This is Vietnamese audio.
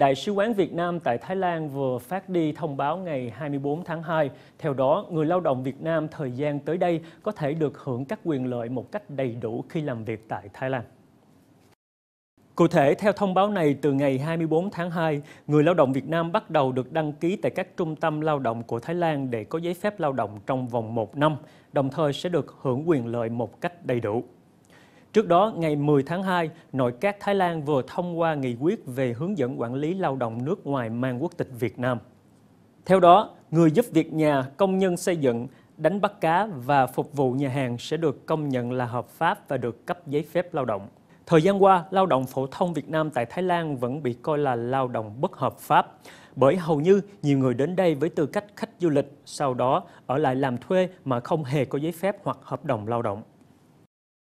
Đại sứ quán Việt Nam tại Thái Lan vừa phát đi thông báo ngày 24 tháng 2. Theo đó, người lao động Việt Nam thời gian tới đây có thể được hưởng các quyền lợi một cách đầy đủ khi làm việc tại Thái Lan. Cụ thể, theo thông báo này, từ ngày 24 tháng 2, người lao động Việt Nam bắt đầu được đăng ký tại các trung tâm lao động của Thái Lan để có giấy phép lao động trong vòng một năm, đồng thời sẽ được hưởng quyền lợi một cách đầy đủ. Trước đó, ngày 10 tháng 2, Nội các Thái Lan vừa thông qua nghị quyết về hướng dẫn quản lý lao động nước ngoài mang quốc tịch Việt Nam. Theo đó, người giúp việc nhà, công nhân xây dựng, đánh bắt cá và phục vụ nhà hàng sẽ được công nhận là hợp pháp và được cấp giấy phép lao động. Thời gian qua, lao động phổ thông Việt Nam tại Thái Lan vẫn bị coi là lao động bất hợp pháp, bởi hầu như nhiều người đến đây với tư cách khách du lịch, sau đó ở lại làm thuê mà không hề có giấy phép hoặc hợp đồng lao động.